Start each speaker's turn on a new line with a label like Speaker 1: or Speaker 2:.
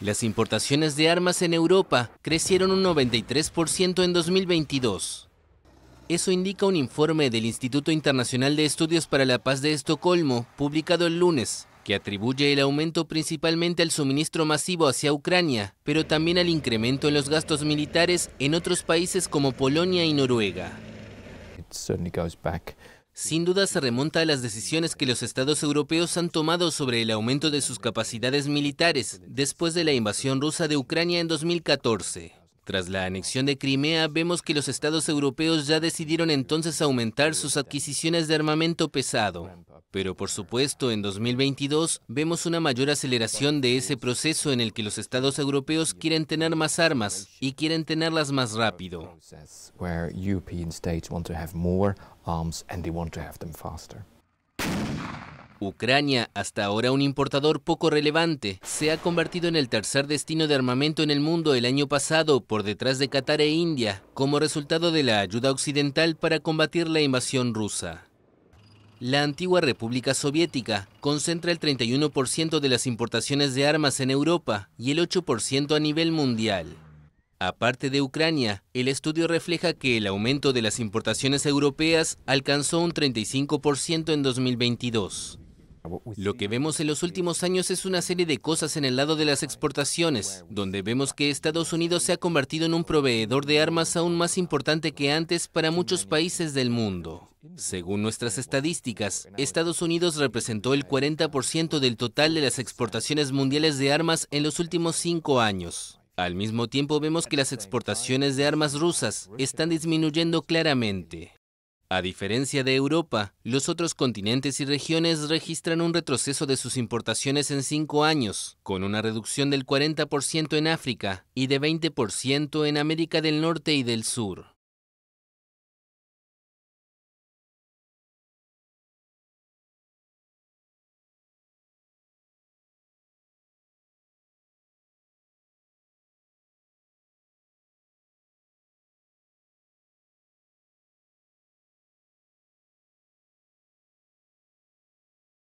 Speaker 1: Las importaciones de armas en Europa crecieron un 93% en 2022. Eso indica un informe del Instituto Internacional de Estudios para la Paz de Estocolmo, publicado el lunes, que atribuye el aumento principalmente al suministro masivo hacia Ucrania, pero también al incremento en los gastos militares en otros países como Polonia y Noruega sin duda se remonta a las decisiones que los estados europeos han tomado sobre el aumento de sus capacidades militares después de la invasión rusa de Ucrania en 2014. Tras la anexión de Crimea, vemos que los estados europeos ya decidieron entonces aumentar sus adquisiciones de armamento pesado. Pero por supuesto, en 2022 vemos una mayor aceleración de ese proceso en el que los estados europeos quieren tener más armas y quieren tenerlas más rápido. Ucrania, hasta ahora un importador poco relevante, se ha convertido en el tercer destino de armamento en el mundo el año pasado por detrás de Qatar e India, como resultado de la ayuda occidental para combatir la invasión rusa. La antigua República Soviética concentra el 31% de las importaciones de armas en Europa y el 8% a nivel mundial. Aparte de Ucrania, el estudio refleja que el aumento de las importaciones europeas alcanzó un 35% en 2022. Lo que vemos en los últimos años es una serie de cosas en el lado de las exportaciones, donde vemos que Estados Unidos se ha convertido en un proveedor de armas aún más importante que antes para muchos países del mundo. Según nuestras estadísticas, Estados Unidos representó el 40% del total de las exportaciones mundiales de armas en los últimos cinco años. Al mismo tiempo vemos que las exportaciones de armas rusas están disminuyendo claramente. A diferencia de Europa, los otros continentes y regiones registran un retroceso de sus importaciones en cinco años, con una reducción del 40% en África y de 20% en América del Norte y del Sur.